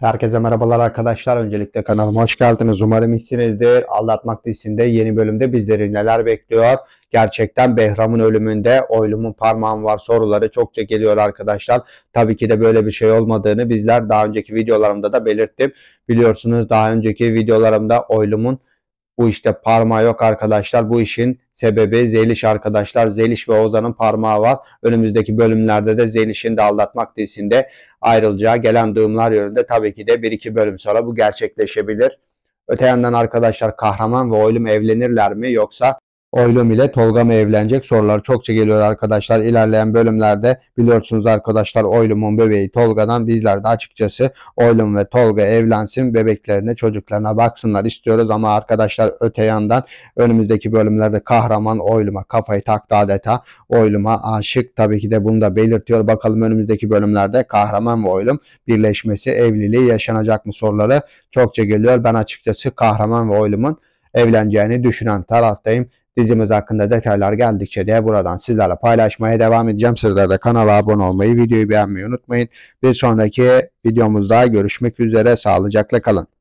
Herkese merhabalar arkadaşlar. Öncelikle kanalıma hoş geldiniz. Umarım iyisinizdir. Aldatmak dizisinde yeni bölümde bizleri neler bekliyor? Gerçekten Behram'ın ölümünde oylumun parmağım var soruları çokça geliyor arkadaşlar. Tabii ki de böyle bir şey olmadığını bizler daha önceki videolarımda da belirttim. Biliyorsunuz daha önceki videolarımda oylumun bu işte parmağı yok arkadaşlar. Bu işin sebebi Zeliş arkadaşlar. Zeliş ve Ozan'ın parmağı var. Önümüzdeki bölümlerde de Zeliş'in de aldatmak dizisinde ayrılacağı gelen duyumlar yönünde tabii ki de 1-2 bölüm sonra bu gerçekleşebilir. Öte yandan arkadaşlar kahraman ve oylum evlenirler mi yoksa Oylum ile Tolga mı evlenecek sorular çokça geliyor arkadaşlar. İlerleyen bölümlerde biliyorsunuz arkadaşlar Oylum'un bebeği Tolga'dan bizler de açıkçası Oylum ve Tolga evlensin bebeklerine çocuklarına baksınlar istiyoruz. Ama arkadaşlar öte yandan önümüzdeki bölümlerde kahraman Oylum'a kafayı taktı adeta. Oylum'a aşık tabii ki de bunu da belirtiyor. Bakalım önümüzdeki bölümlerde kahraman ve Oylum birleşmesi evliliği yaşanacak mı soruları çokça geliyor. Ben açıkçası kahraman ve Oylum'un evleneceğini düşünen taraftayım Dizimiz hakkında detaylar geldikçe de buradan sizlerle paylaşmaya devam edeceğim. Sizler de kanala abone olmayı, videoyu beğenmeyi unutmayın. Bir sonraki videomuzda görüşmek üzere. Sağlıcakla kalın.